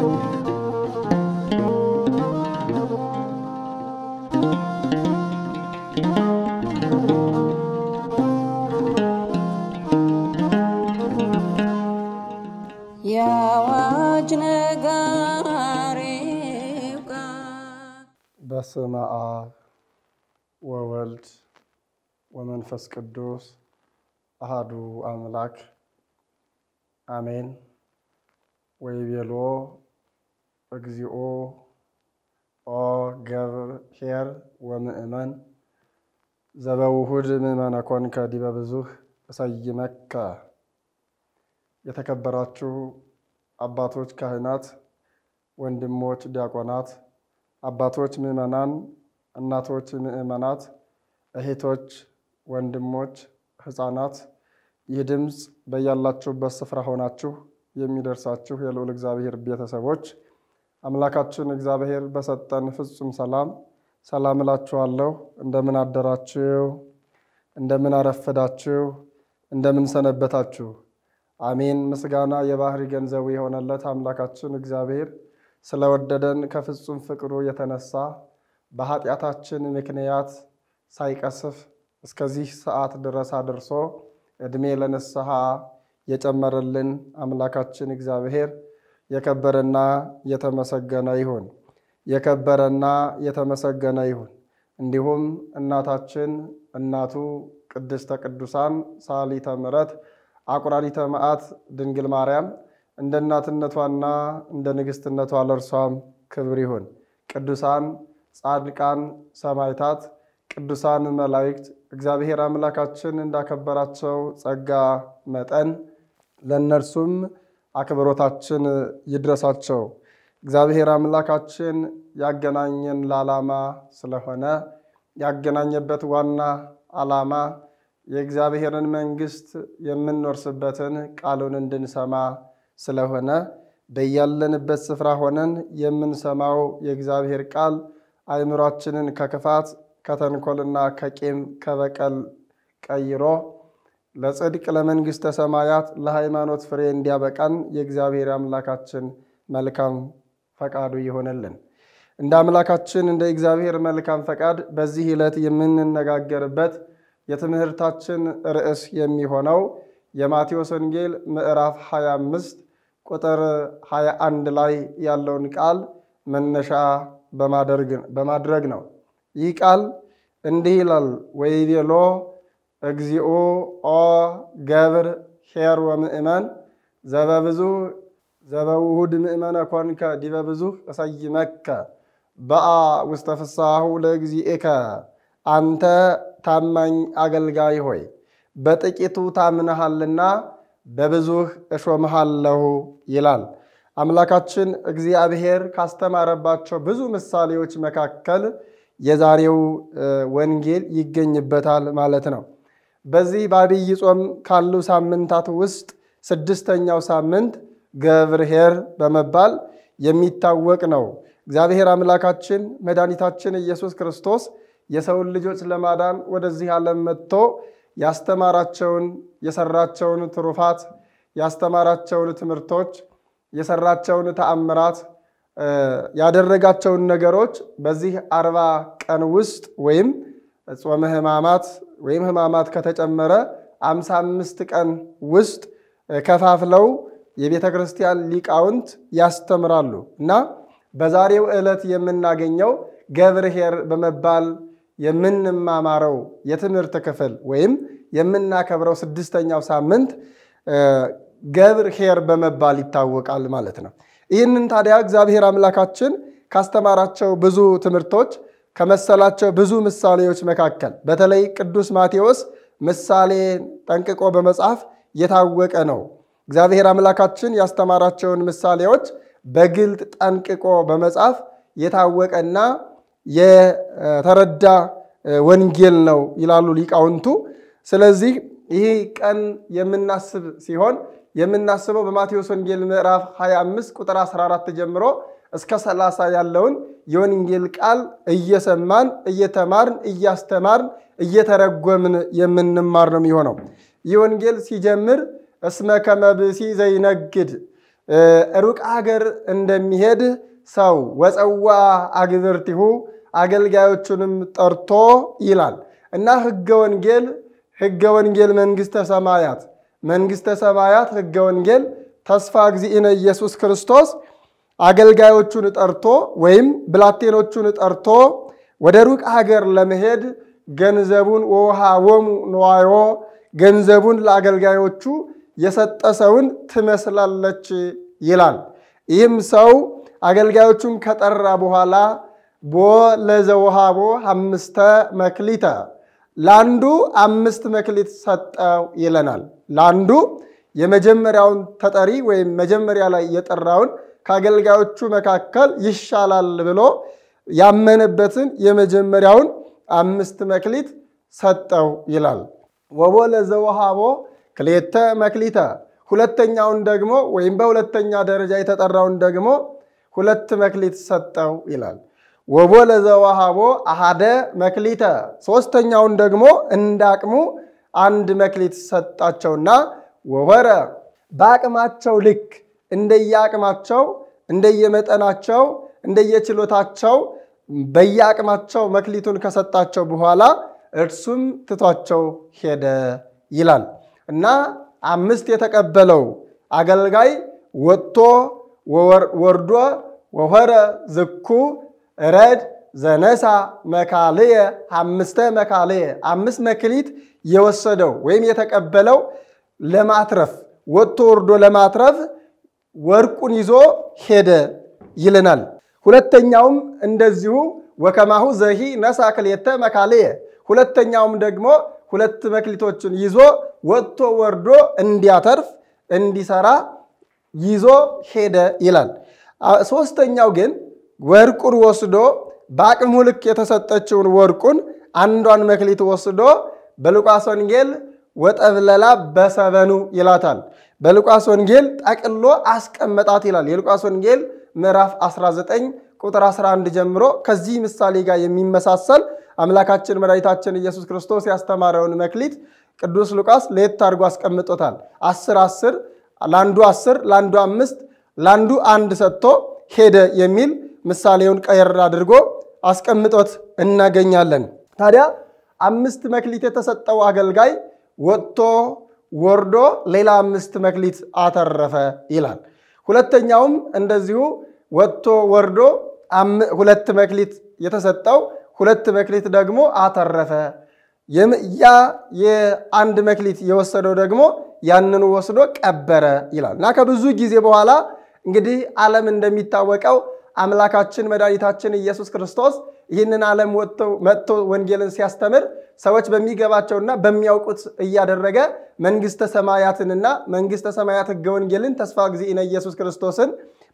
በስመ አብ ወወልድ ወመንፈስ ቅዱስ አሃዱ አምላክ አሜን። ወይቤሎ እግዚኦ ኦ ገብር ኄር ወምእመን ዘበውሁድ ምእመነ ኮንከ ዲበ ብዙኅ እሰይመከ። የተከበራችሁ አባቶች ካህናት፣ ወንድሞች ዲያቆናት፣ አባቶች ምእመናን፣ እናቶች ምእመናት፣ እህቶች፣ ወንድሞች፣ ህፃናት ይህ ድምፅ በያላችሁበት ስፍራ ሆናችሁ የሚደርሳችሁ የልዑል እግዚአብሔር ቤተሰቦች አምላካችን እግዚአብሔር በሰጠን ፍጹም ሰላም ሰላም እላችኋለሁ። እንደምን አደራችሁ? እንደምን አረፈዳችሁ? እንደምን ሰነበታችሁ? አሜን። ምስጋና የባህሪ ገንዘቡ የሆነለት አምላካችን እግዚአብሔር ስለወደደን ከፍጹም ፍቅሩ የተነሳ በኃጢአታችን ምክንያት ሳይቀስፍ እስከዚህ ሰዓት ድረስ አድርሶ ዕድሜ ለንስሐ የጨመረልን አምላካችን እግዚአብሔር የከበረና የተመሰገነ ይሁን። የከበረና የተመሰገነ ይሁን። እንዲሁም እናታችን እናቱ ቅድስተ ቅዱሳን ሳሊተ ምሕረት አቁራሪተ መዓት ድንግል ማርያም እንደ እናትነቷና እንደ ንግሥትነቷ ለእርሷም ክብር ይሁን። ቅዱሳን ጻድቃን፣ ሰማይታት ቅዱሳን መላእክት እግዚአብሔር አምላካችን እንዳከበራቸው ጸጋ መጠን ለእነርሱም አክብሮታችን ይድረሳቸው። እግዚአብሔር አምላካችን ያገናኘን ለዓላማ ስለሆነ ያገናኘበት ዋና ዓላማ የእግዚአብሔርን መንግስት የምንወርስበትን ቃሉን እንድንሰማ ስለሆነ በያለንበት ስፍራ ሆነን የምንሰማው የእግዚአብሔር ቃል አይምሯችንን ከክፋት ከተንኮልና ከቂም ከበቀል ቀይሮ ለጽድቅ ለመንግሥተ ሰማያት ለሃይማኖት ፍሬ እንዲያበቃን የእግዚአብሔር አምላካችን መልካም ፈቃዱ ይሆነልን። እንደ አምላካችን እንደ እግዚአብሔር መልካም ፈቃድ በዚህ ዕለት የምንነጋገርበት የትምህርታችን ርዕስ የሚሆነው የማቴዎስ ወንጌል ምዕራፍ 25 ቁጥር 21 ላይ ያለውን ቃል መነሻ በማድረግ ነው። ይህ ቃል እንዲህ ይላል ወይቤሎ እግዚኦ ኦ ገብር ሄር ወምእመን ዘበብዙ ዘበውሁድ ምእመነ ኮንከ ዲበ እሰይመከ በአ ውስተ ፍስሐሁ ለእግዚእከ። አንተ ታማኝ አገልጋይ ሆይ በጥቂቱ ታምነሃልና በብዙህ እሾምሃለሁ ይላል። አምላካችን እግዚአብሔር ካስተማረባቸው ብዙ ምሳሌዎች መካከል የዛሬው ወንጌል ይገኝበታል ማለት ነው። በዚህ ጾም ካሉ ሳምንታት ውስጥ ስድስተኛው ሳምንት ገብርሄር በመባል የሚታወቅ ነው። እግዚአብሔር አምላካችን መድኃኒታችን ኢየሱስ ክርስቶስ የሰውን ልጆች ለማዳን ወደዚህ ዓለም መጥቶ ያስተማራቸውን የሰራቸውን ትሩፋት ያስተማራቸውን ትምህርቶች የሰራቸውን ተአምራት ያደረጋቸውን ነገሮች በዚህ አርባ ቀን ውስጥ ወይም ጾመ ህማማት ወይም ህማማት ከተጨመረ አምሳ አምስት ቀን ውስጥ ከፋፍለው የቤተ ክርስቲያን ሊቃውንት ያስተምራሉ እና በዛሬው ዕለት የምናገኘው ገብርሄር በመባል የምንማማረው የትምህርት ክፍል ወይም የምናከብረው ስድስተኛው ሳምንት ገብርሄር በመባል ይታወቃል ማለት ነው። ይህንን ታዲያ እግዚአብሔር አምላካችን ካስተማራቸው ብዙ ትምህርቶች ከመሰላቸው ብዙ ምሳሌዎች መካከል በተለይ ቅዱስ ማቴዎስ ምሳሌ ጠንቅቆ በመጽሐፍ የታወቀ ነው። እግዚአብሔር አምላካችን ያስተማራቸውን ምሳሌዎች በግልጥ ጠንቅቆ በመጽሐፍ የታወቀና የተረዳ ወንጌል ነው ይላሉ ሊቃውንቱ። ስለዚህ ይህ ቀን የምናስብ ሲሆን የምናስበው በማቴዎስ ወንጌል ምዕራፍ 25 ቁጥር 14 ጀምሮ እስከ ሰላሳ ያለውን የወንጌል ቃል እየሰማን እየተማርን እያስተማርን እየተረጎምን የምንማር ነው የሚሆነው። ይህ ወንጌል ሲጀምር እስመ ከመብሲ ዘይነግድ ሩቅ አገር እንደሚሄድ ሰው ወፀዋ አግብርቲሁ አገልጋዮቹንም ጠርቶ ይላል እና ህገ ወንጌል ህገ ወንጌል መንግስተ ሰማያት መንግስተ ሰማያት ህገ ወንጌል ተስፋ እግዚእነ ኢየሱስ ክርስቶስ አገልጋዮቹን ጠርቶ ወይም ብላቴኖቹን ጠርቶ ወደ ሩቅ ሀገር ለመሄድ ገንዘቡን ወሙ ነዋዮ ገንዘቡን ለአገልጋዮቹ የሰጠ ሰውን ትመስላለች ይላል። ይህም ሰው አገልጋዮቹን ከጠራ በኋላ ቦ ለዘውሃቦ አምስተ መክሊተ ለአንዱ አምስት መክሊት ሰጠው ይለናል። ለአንዱ የመጀመሪያውን ተጠሪ ወይም መጀመሪያ ላይ የጠራውን ከአገልጋዮቹ መካከል ይሻላል ብሎ ያመነበትን የመጀመሪያውን አምስት መክሊት ሰጠው ይላል። ወቦ ለዘወሃቦ ክሌተ መክሊተ ሁለተኛውን ደግሞ ወይም በሁለተኛ ደረጃ የተጠራውን ደግሞ ሁለት መክሊት ሰጠው ይላል። ወቦ ለዘዋሃቦ አሃደ መክሊተ ሶስተኛውን ደግሞ እንዳቅሙ አንድ መክሊት ሰጣቸውና ወበረ በአቅማቸው ልክ እንደየአቅማቸው እንደየመጠናቸው እንደየችሎታቸው በየአቅማቸው መክሊቱን ከሰጣቸው በኋላ እርሱም ትቷቸው ሄደ ይላል እና አምስት የተቀበለው አገልጋይ ወጥቶ ወርዶ ወኸረ ዝኩ ረድ ዘነሳ መካልየ አምስተ መካልየ አምስት መክሊት የወሰደው ወይም የተቀበለው ለማትረፍ ወጥቶ ወርዶ ለማትረፍ ወርቁን ይዞ ሄደ ይለናል። ሁለተኛውም እንደዚሁ ወከማሁ ዘሂ ነሳ ክልኤተ መካልየ፣ ሁለተኛውም ደግሞ ሁለት መክሊቶችን ይዞ ወጥቶ ወርዶ እንዲያተርፍ እንዲሰራ ይዞ ሄደ ይላል። ሶስተኛው ግን ወርቁን ወስዶ በአቅሙ ልክ የተሰጠችውን ወርቁን አንዷን መክሊት ወስዶ በሉቃስ ወንጌል ወጠብለላ በሰበኑ ይላታል። በሉቃስ ወንጌል ጠቅሎ አስቀመጣት ይላል። የሉቃስ ወንጌል ምዕራፍ 19 ቁጥር 11 ጀምሮ ከዚህ ምሳሌ ጋር የሚመሳሰል አምላካችን መድኃኒታችን ኢየሱስ ክርስቶስ ያስተማረውን መክሊት ቅዱስ ሉቃስ ለየት አድርጎ አስቀምጦታል። አስር አስር ለአንዱ አስር ለአንዱ አምስት ለአንዱ አንድ ሰጥቶ ሄደ የሚል ምሳሌውን ቀየር አድርጎ አስቀምጦት እናገኛለን። ታዲያ አምስት መክሊት የተሰጠው አገልጋይ ወጥቶ ወርዶ ሌላ አምስት መክሊት አተረፈ ይላል። ሁለተኛውም እንደዚሁ ወጥቶ ወርዶ ሁለት መክሊት የተሰጠው ሁለት መክሊት ደግሞ አተረፈ። ያ የአንድ መክሊት የወሰደው ደግሞ ያንኑ ወስዶ ቀበረ ይላል እና ከብዙ ጊዜ በኋላ እንግዲህ ዓለም እንደሚታወቀው አምላካችን መድኃኒታችን ኢየሱስ ክርስቶስ ይህንን ዓለም ወጥተው መጥቶ ወንጌልን ሲያስተምር ሰዎች በሚገባቸውና በሚያውቁት እያደረገ መንግስተ ሰማያትንና መንግስተ ሰማያት ህገ ወንጌልን ተስፋ ጊዜነ ኢየሱስ ክርስቶስን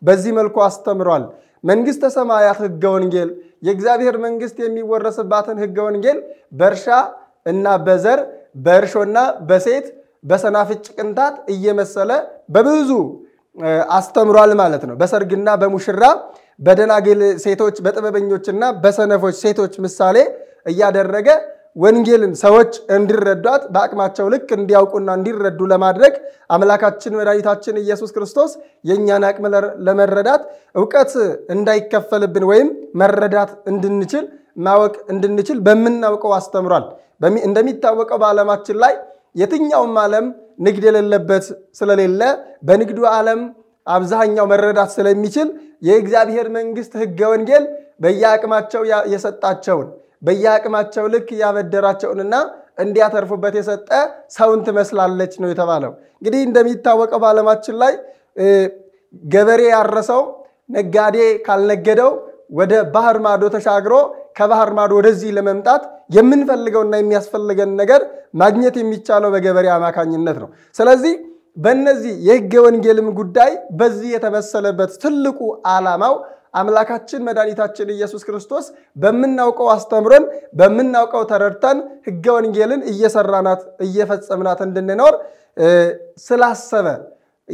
በዚህ መልኩ አስተምሯል። መንግስተ ሰማያት ህገ ወንጌል የእግዚአብሔር መንግስት የሚወረስባትን ህገ ወንጌል በእርሻ እና በዘር በእርሾና በሴት በሰናፍጭ ቅንጣት እየመሰለ በብዙ አስተምሯል ማለት ነው። በሰርግና በሙሽራ በደናግል ሴቶች በጥበበኞችና በሰነፎች ሴቶች ምሳሌ እያደረገ ወንጌልን ሰዎች እንዲረዷት በአቅማቸው ልክ እንዲያውቁና እንዲረዱ ለማድረግ አምላካችን መድኃኒታችን ኢየሱስ ክርስቶስ የእኛን አቅም ለመረዳት እውቀት እንዳይከፈልብን ወይም መረዳት እንድንችል ማወቅ እንድንችል በምናውቀው አስተምሯል። እንደሚታወቀው በዓለማችን ላይ የትኛውም ዓለም ንግድ የሌለበት ስለሌለ በንግዱ ዓለም አብዛኛው መረዳት ስለሚችል የእግዚአብሔር መንግሥት ህገ ወንጌል በየአቅማቸው የሰጣቸውን በየአቅማቸው ልክ ያበደራቸውንና እንዲያተርፉበት የሰጠ ሰውን ትመስላለች ነው የተባለው። እንግዲህ እንደሚታወቀው በዓለማችን ላይ ገበሬ ያረሰው ነጋዴ ካልነገደው ወደ ባህር ማዶ ተሻግሮ ከባህር ማዶ ወደዚህ ለመምጣት የምንፈልገውና የሚያስፈልገን ነገር ማግኘት የሚቻለው በገበሬ አማካኝነት ነው። ስለዚህ በእነዚህ የህገ ወንጌልም ጉዳይ በዚህ የተመሰለበት ትልቁ ዓላማው አምላካችን መድኃኒታችን ኢየሱስ ክርስቶስ በምናውቀው አስተምሮን በምናውቀው ተረድተን ህገ ወንጌልን እየሰራናት እየፈጸምናት እንድንኖር ስላሰበ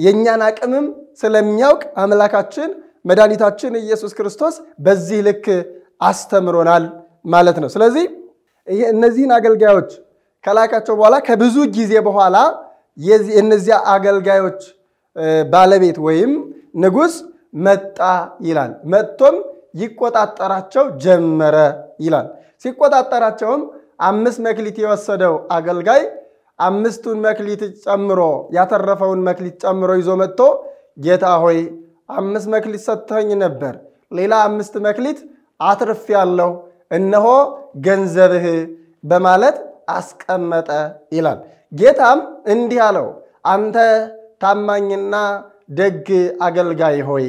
የእኛን አቅምም ስለሚያውቅ አምላካችን መድኃኒታችን ኢየሱስ ክርስቶስ በዚህ ልክ አስተምሮናል ማለት ነው። ስለዚህ እነዚህን አገልጋዮች ከላካቸው በኋላ ከብዙ ጊዜ በኋላ የእነዚያ አገልጋዮች ባለቤት ወይም ንጉስ መጣ ይላል። መጥቶም ይቆጣጠራቸው ጀመረ ይላል። ሲቆጣጠራቸውም አምስት መክሊት የወሰደው አገልጋይ አምስቱን መክሊት ጨምሮ ያተረፈውን መክሊት ጨምሮ ይዞ መጥቶ ጌታ ሆይ አምስት መክሊት ሰጥተኝ ነበር፣ ሌላ አምስት መክሊት አትርፍ ያለው እነሆ ገንዘብህ በማለት አስቀመጠ ይላል። ጌታም እንዲህ አለው፣ አንተ ታማኝና ደግ አገልጋይ ሆይ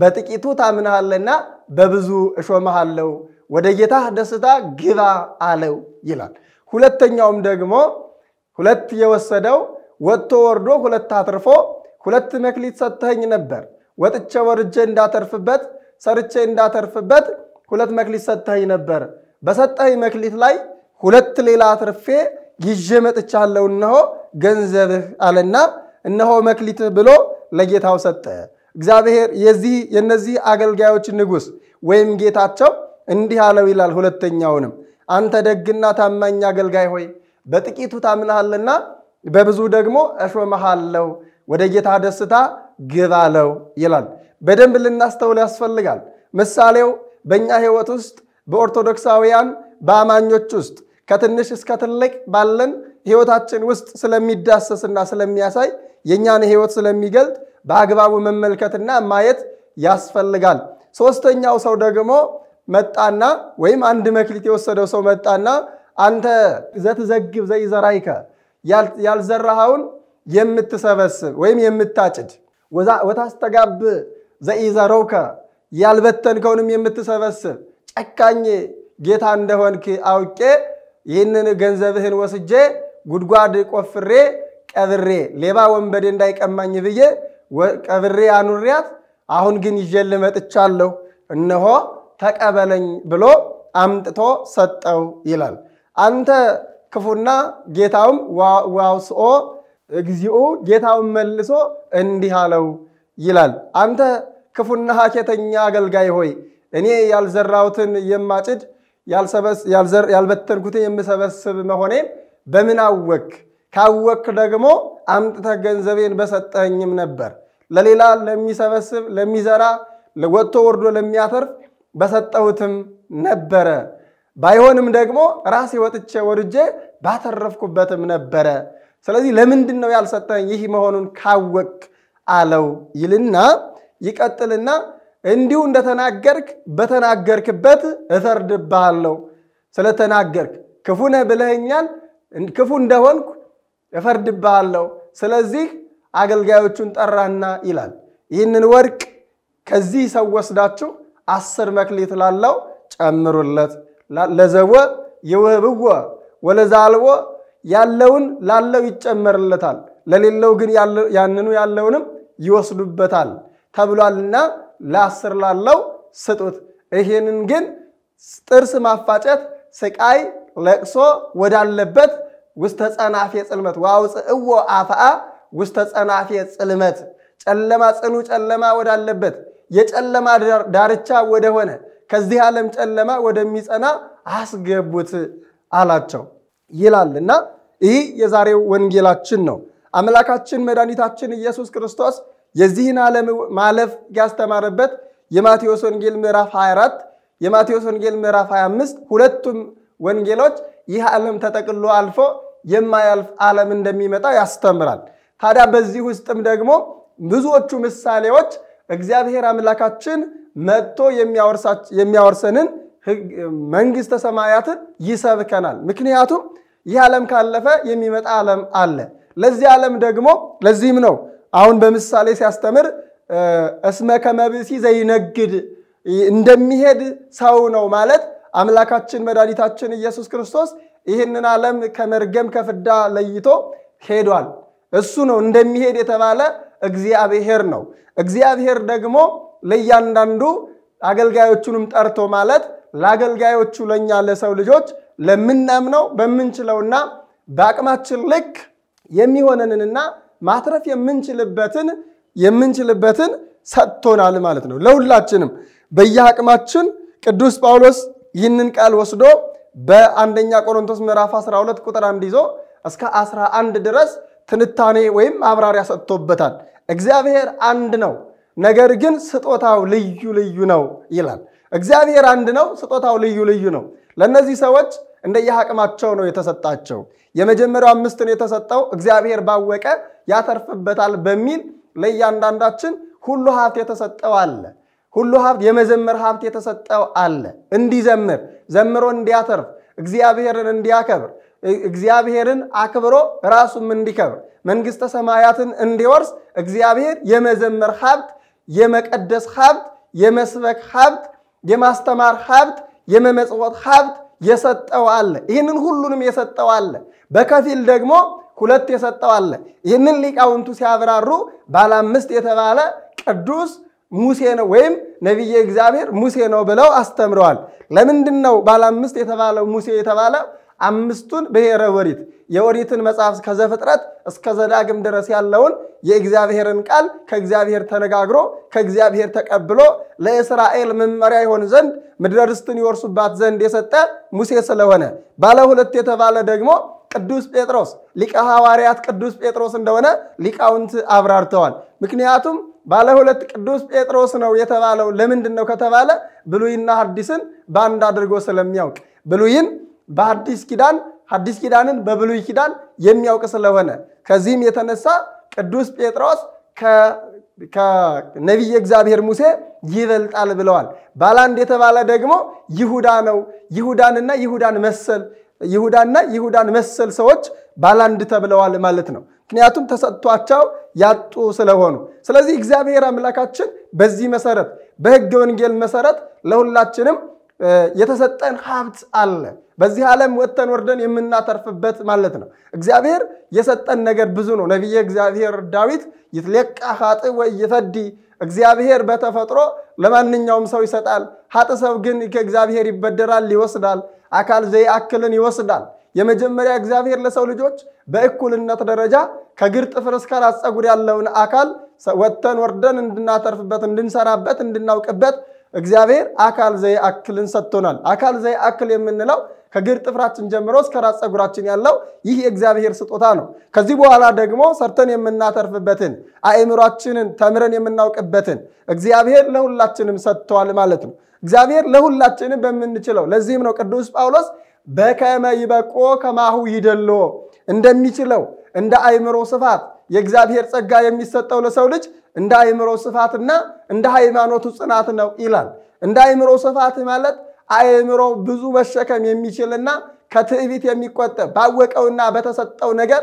በጥቂቱ ታምናሃለና በብዙ እሾመሃለው፣ ወደ ጌታህ ደስታ ግባ አለው ይላል። ሁለተኛውም ደግሞ ሁለት የወሰደው ወጥቶ ወርዶ ሁለት አትርፎ ሁለት መክሊት ሰጥተኸኝ ነበር፣ ወጥቼ ወርጄ እንዳተርፍበት ሰርቼ እንዳተርፍበት ሁለት መክሊት ሰጥተኸኝ ነበር፣ በሰጠኸኝ መክሊት ላይ ሁለት ሌላ አትርፌ ይዤ መጥቻለሁ እነሆ ገንዘብህ አለና እነሆ መክሊት ብሎ ለጌታው ሰጠ። እግዚአብሔር የዚህ የነዚህ አገልጋዮች ንጉሥ ወይም ጌታቸው እንዲህ አለው ይላል። ሁለተኛውንም አንተ ደግና ታማኝ አገልጋይ ሆይ በጥቂቱ ታምናሃልና በብዙ ደግሞ እሾመሃለሁ፣ ወደ ጌታ ደስታ ግባ አለው ይላል። በደንብ ልናስተውል ያስፈልጋል። ምሳሌው በእኛ ሕይወት ውስጥ በኦርቶዶክሳውያን በአማኞች ውስጥ ከትንሽ እስከ ትልቅ ባለን ህይወታችን ውስጥ ስለሚዳሰስና ስለሚያሳይ የእኛን ህይወት ስለሚገልጥ በአግባቡ መመልከትና ማየት ያስፈልጋል። ሶስተኛው ሰው ደግሞ መጣና ወይም አንድ መክሊት የወሰደው ሰው መጣና አንተ ዘትዘግብ ዘይዘራይከ ያልዘራኸውን የምትሰበስብ ወይም የምታጭድ ወታስተጋብ ዘኢዘረውከ ያልበተንከውንም የምትሰበስብ ጨካኝ ጌታ እንደሆንክ አውቄ ይህንን ገንዘብህን ወስጄ ጉድጓድ ቆፍሬ ቀብሬ ሌባ ወንበዴ እንዳይቀማኝ ብዬ ቀብሬ አኑሪያት፣ አሁን ግን ይዤል መጥቻለሁ እነሆ ተቀበለኝ ብሎ አምጥቶ ሰጠው ይላል። አንተ ክፉና ጌታውም ዋውስኦ እግዚኦ ጌታውን መልሶ እንዲህ አለው ይላል። አንተ ክፉና ሀኬተኛ አገልጋይ ሆይ እኔ ያልዘራሁትን የማጭድ ያልበተንኩትን የምሰበስብ መሆኔ በምን አወክ? ካወክ ደግሞ አምጥተህ ገንዘቤን በሰጠኝም ነበር። ለሌላ ለሚሰበስብ ለሚዘራ ወጥቶ ወርዶ ለሚያተርፍ በሰጠሁትም ነበረ። ባይሆንም ደግሞ ራሴ ወጥቼ ወርጄ ባተረፍኩበትም ነበረ። ስለዚህ ለምንድን ነው ያልሰጠኝ? ይህ መሆኑን ካወቅ አለው ይልና ይቀጥልና እንዲሁ እንደተናገርክ በተናገርክበት እፈርድብሃለሁ። ስለተናገርክ ክፉ ነህ ብለኸኛል፣ ክፉ እንደሆንኩ እፈርድብሃለሁ። ስለዚህ አገልጋዮቹን ጠራና ይላል ይህንን ወርቅ ከዚህ ሰው ወስዳችሁ አስር መክሊት ላለው ጨምሩለት፣ ለዘወ ይውህብዎ ወለዛልዎ ያለውን ላለው ይጨመርለታል፣ ለሌለው ግን ያንኑ ያለውንም ይወስዱበታል ተብሏልና ለአስር ላለው ስጡት። ይሄንን ግን ጥርስ ማፋጨት፣ ስቃይ፣ ለቅሶ ወዳለበት ውስተ ጸናፌ ጽልመት እዎ አፍአ ውስተ ጸናፌ ጽልመት ጨለማ ጽኑ ጨለማ ወዳለበት የጨለማ ዳርቻ ወደሆነ ከዚህ ዓለም ጨለማ ወደሚጸና አስገቡት አላቸው ይላል እና ይህ የዛሬው ወንጌላችን ነው። አምላካችን መድኃኒታችን ኢየሱስ ክርስቶስ የዚህን ዓለም ማለፍ ያስተማረበት የማቴዎስ ወንጌል ምዕራፍ 24 የማቴዎስ ወንጌል ምዕራፍ 25 ሁለቱም ወንጌሎች ይህ ዓለም ተጠቅሎ አልፎ የማያልፍ ዓለም እንደሚመጣ ያስተምራል። ታዲያ በዚህ ውስጥም ደግሞ ብዙዎቹ ምሳሌዎች እግዚአብሔር አምላካችን መጥቶ የሚያወርሰንን መንግሥተ ሰማያትን ይሰብከናል። ምክንያቱም ይህ ዓለም ካለፈ የሚመጣ ዓለም አለ። ለዚህ ዓለም ደግሞ ለዚህም ነው አሁን በምሳሌ ሲያስተምር እስመ ከመብሲ ዘይነግድ እንደሚሄድ ሰው ነው ማለት አምላካችን መድኃኒታችን ኢየሱስ ክርስቶስ ይህንን ዓለም ከመርገም ከፍዳ ለይቶ ሄዷል። እሱ ነው እንደሚሄድ የተባለ እግዚአብሔር ነው። እግዚአብሔር ደግሞ ለእያንዳንዱ አገልጋዮቹንም ጠርቶ ማለት ለአገልጋዮቹ ለእኛ ለሰው ልጆች ለምናምነው በምንችለውና በአቅማችን ልክ የሚሆነንንና ማትረፍ የምንችልበትን የምንችልበትን ሰጥቶናል ማለት ነው። ለሁላችንም በየአቅማችን ቅዱስ ጳውሎስ ይህንን ቃል ወስዶ በአንደኛ ቆሮንቶስ ምዕራፍ 12 ቁጥር 1 ይዞ እስከ 11 ድረስ ትንታኔ ወይም ማብራሪያ ሰጥቶበታል። እግዚአብሔር አንድ ነው፣ ነገር ግን ስጦታው ልዩ ልዩ ነው ይላል። እግዚአብሔር አንድ ነው፣ ስጦታው ልዩ ልዩ ነው። ለእነዚህ ሰዎች አቅማቸው ነው የተሰጣቸው። የመጀመሪያው አምስት ነው የተሰጠው፣ እግዚአብሔር ባወቀ ያተርፍበታል በሚል ለእያንዳንዳችን ሁሉ ሀብት የተሰጠው አለ። ሁሉ ሀብት የመዘመር ሀብት የተሰጠው አለ። እንዲዘምር ዘምሮ እንዲያተርፍ እግዚአብሔርን እንዲያከብር እግዚአብሔርን አክብሮ ራሱም እንዲከብር መንግሥተ ሰማያትን እንዲወርስ እግዚአብሔር የመዘመር ሀብት፣ የመቀደስ ሀብት፣ የመስበክ ሀብት፣ የማስተማር ሀብት፣ የመመጽወት ሀብት የሰጠው አለ። ይህንን ሁሉንም የሰጠው አለ። በከፊል ደግሞ ሁለት የሰጠው አለ። ይህንን ሊቃውንቱ ሲያብራሩ ባለ አምስት የተባለ ቅዱስ ሙሴ ነው ወይም ነቢየ እግዚአብሔር ሙሴ ነው ብለው አስተምረዋል። ለምንድን ነው ባለ አምስት የተባለው ሙሴ የተባለው? አምስቱን ብሔረ ወሪት የወሪትን መጽሐፍ ከዘፍጥረት እስከ ዘዳግም ድረስ ያለውን የእግዚአብሔርን ቃል ከእግዚአብሔር ተነጋግሮ ከእግዚአብሔር ተቀብሎ ለእስራኤል መመሪያ ይሆን ዘንድ ምድረ ርስትን ይወርሱባት ዘንድ የሰጠ ሙሴ ስለሆነ ባለ ሁለት የተባለ ደግሞ ቅዱስ ጴጥሮስ ሊቀ ሐዋርያት ቅዱስ ጴጥሮስ እንደሆነ ሊቃውንት አብራርተዋል። ምክንያቱም ባለ ሁለት ቅዱስ ጴጥሮስ ነው የተባለው ለምንድን ነው ከተባለ ብሉይና ሐዲስን በአንድ አድርጎ ስለሚያውቅ ብሉይን በአዲስ ኪዳን አዲስ ኪዳንን በብሉይ ኪዳን የሚያውቅ ስለሆነ ከዚህም የተነሳ ቅዱስ ጴጥሮስ ከነቢይ እግዚአብሔር ሙሴ ይበልጣል ብለዋል። ባላንድ የተባለ ደግሞ ይሁዳ ነው። ይሁዳንና ይሁዳን መሰል ይሁዳና ይሁዳን መሰል ሰዎች ባላንድ ተብለዋል ማለት ነው። ምክንያቱም ተሰጥቷቸው ያጡ ስለሆኑ። ስለዚህ እግዚአብሔር አምላካችን በዚህ መሰረት በሕገ ወንጌል መሰረት ለሁላችንም የተሰጠን ሀብት አለ። በዚህ ዓለም ወጥተን ወርደን የምናተርፍበት ማለት ነው። እግዚአብሔር የሰጠን ነገር ብዙ ነው። ነቢየ እግዚአብሔር ዳዊት ይትሌቃ ሀጥ ወይ ይፈዲ እግዚአብሔር በተፈጥሮ ለማንኛውም ሰው ይሰጣል። ሀጥ ሰው ግን ከእግዚአብሔር ይበደራል፣ ይወስዳል። አካል ዘይአክልን ይወስዳል። የመጀመሪያ እግዚአብሔር ለሰው ልጆች በእኩልነት ደረጃ ከግር ጥፍር እስከ ራስ ፀጉር ያለውን አካል ወጥተን ወርደን እንድናተርፍበት፣ እንድንሰራበት፣ እንድናውቅበት እግዚአብሔር አካል አክልን ሰጥቶናል። አካል አክል የምንለው ከግር ጥፍራችን ጀምሮ እስከ ራስ ፀጉራችን ያለው ይህ የእግዚአብሔር ስጦታ ነው። ከዚህ በኋላ ደግሞ ሰርተን የምናተርፍበትን አእምሯችንን ተምረን የምናውቅበትን እግዚአብሔር ለሁላችንም ሰጥተዋል ማለት ነው። እግዚአብሔር ለሁላችንም በምንችለው ለዚህም ነው ቅዱስ ጳውሎስ በከመ ይበቆ ከማሁ ይደልዎ እንደሚችለው እንደ አእምሮ ስፋት የእግዚአብሔር ጸጋ የሚሰጠው ለሰው ልጅ እንደ አእምሮ ስፋትና እንደ ሃይማኖቱ ጽናት ነው ይላል። እንደ አእምሮ ስፋት ማለት አእምሮ ብዙ መሸከም የሚችልና ከትዕቢት የሚቆጠብ ባወቀውና በተሰጠው ነገር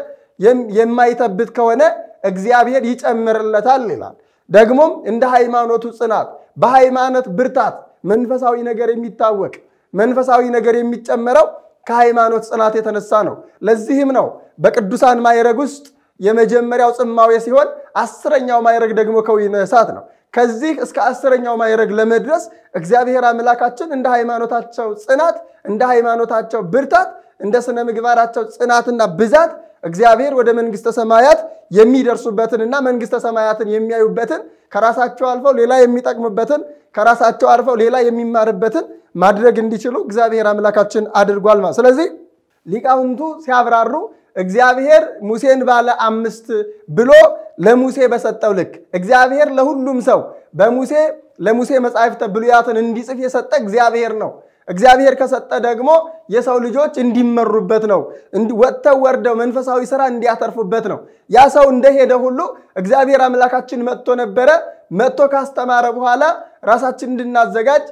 የማይተብት ከሆነ እግዚአብሔር ይጨምርለታል ይላል። ደግሞም እንደ ሃይማኖቱ ጽናት በሃይማኖት ብርታት መንፈሳዊ ነገር የሚታወቅ መንፈሳዊ ነገር የሚጨመረው ከሃይማኖት ጽናት የተነሳ ነው። ለዚህም ነው በቅዱሳን ማይረግ ውስጥ የመጀመሪያው ጽማዌ ሲሆን አስረኛው ማይረግ ደግሞ ከዊነ እሳት ነው። ከዚህ እስከ አስረኛው ማይረግ ለመድረስ እግዚአብሔር አምላካችን እንደ ሃይማኖታቸው ጽናት፣ እንደ ሃይማኖታቸው ብርታት፣ እንደ ስነ ምግባራቸው ጽናትና ብዛት እግዚአብሔር ወደ መንግስተ ሰማያት የሚደርሱበትንና መንግስተ ሰማያትን የሚያዩበትን ከራሳቸው አልፈው ሌላ የሚጠቅሙበትን ከራሳቸው አልፈው ሌላ የሚማርበትን ማድረግ እንዲችሉ እግዚአብሔር አምላካችን አድርጓል ስለዚህ ሊቃውንቱ ሲያብራሩ እግዚአብሔር ሙሴን ባለ አምስት ብሎ ለሙሴ በሰጠው ልክ እግዚአብሔር ለሁሉም ሰው በሙሴ ለሙሴ መጻሕፍተ ብሉያትን እንዲጽፍ የሰጠ እግዚአብሔር ነው። እግዚአብሔር ከሰጠ ደግሞ የሰው ልጆች እንዲመሩበት ነው። ወጥተው ወርደው መንፈሳዊ ስራ እንዲያተርፉበት ነው። ያ ሰው እንደሄደ ሁሉ እግዚአብሔር አምላካችን መጥቶ ነበረ። መጥቶ ካስተማረ በኋላ ራሳችን እንድናዘጋጅ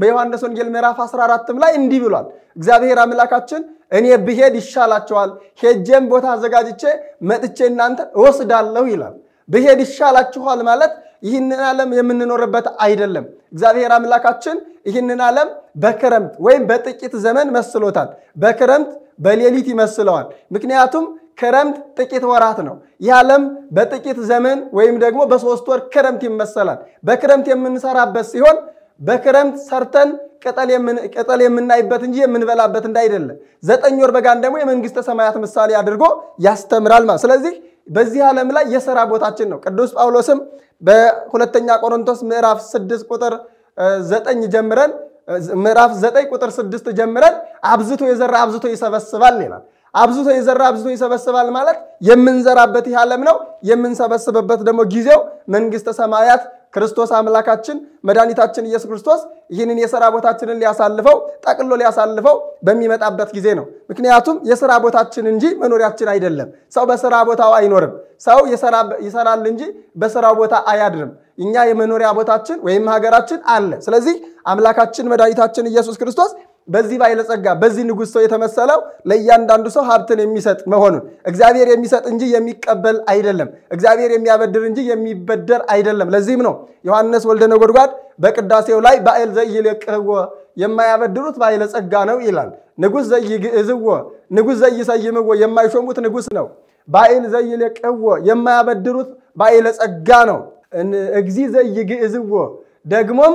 በዮሐንስ ወንጌል ምዕራፍ 14 ላይ እንዲህ ብሏል። እግዚአብሔር አምላካችን እኔ ብሄድ ይሻላቸዋል፣ ሄጄም ቦታ አዘጋጅቼ መጥቼ እናንተ እወስዳለሁ ይላል። ብሄድ ይሻላችኋል ማለት ይህንን ዓለም የምንኖርበት አይደለም። እግዚአብሔር አምላካችን ይህንን ዓለም በክረምት ወይም በጥቂት ዘመን መስሎታል። በክረምት በሌሊት ይመስለዋል። ምክንያቱም ክረምት ጥቂት ወራት ነው። ይህ ዓለም በጥቂት ዘመን ወይም ደግሞ በሶስት ወር ክረምት ይመሰላል። በክረምት የምንሰራበት ሲሆን በክረምት ሰርተን ቅጠል የምናይበት እንጂ የምንበላበት እንዳይደለ ዘጠኝ ወር በጋን ደግሞ የመንግስተ ሰማያት ምሳሌ አድርጎ ያስተምራል ማለት። ስለዚህ በዚህ ዓለም ላይ የሥራ ቦታችን ነው። ቅዱስ ጳውሎስም በሁለተኛ ቆሮንቶስ ምዕራፍ 6 ቁጥር ዘጠኝ ጀምረን ምዕራፍ ዘጠኝ ቁጥር ስድስት ጀምረን አብዝቶ የዘራ አብዝቶ ይሰበስባል ይላል። አብዝቶ የዘራ አብዝቶ ይሰበስባል ማለት የምንዘራበት ይህ ዓለም ነው። የምንሰበስብበት ደግሞ ጊዜው መንግስተ ሰማያት ክርስቶስ አምላካችን መድኃኒታችን ኢየሱስ ክርስቶስ ይህንን የሥራ ቦታችንን ሊያሳልፈው ጠቅሎ ሊያሳልፈው በሚመጣበት ጊዜ ነው። ምክንያቱም የሥራ ቦታችን እንጂ መኖሪያችን አይደለም። ሰው በሥራ ቦታው አይኖርም። ሰው ይሰራል እንጂ በሥራው ቦታ አያድርም። እኛ የመኖሪያ ቦታችን ወይም ሀገራችን አለ። ስለዚህ አምላካችን መድኃኒታችን ኢየሱስ ክርስቶስ በዚህ ባይለጸጋ በዚህ ንጉሥ ሰው የተመሰለው ለእያንዳንዱ ሰው ሀብትን የሚሰጥ መሆኑን እግዚአብሔር የሚሰጥ እንጂ የሚቀበል አይደለም። እግዚአብሔር የሚያበድር እንጂ የሚበደር አይደለም። ለዚህም ነው ዮሐንስ ወልደ ነጎድጓድ በቅዳሴው ላይ ባዕል ዘይልቅህዎ የማያበድሩት ባይለጸጋ ነው ይላል። ንጉሥ ዘይግዕዝዎ ንጉሥ ዘይሰይምዎ የማይሾሙት ንጉሥ ነው። ባዕል ዘይልቅህዎ የማያበድሩት ባይለጸጋ ነው። እግዚ ዘይግዕዝዎ ደግሞም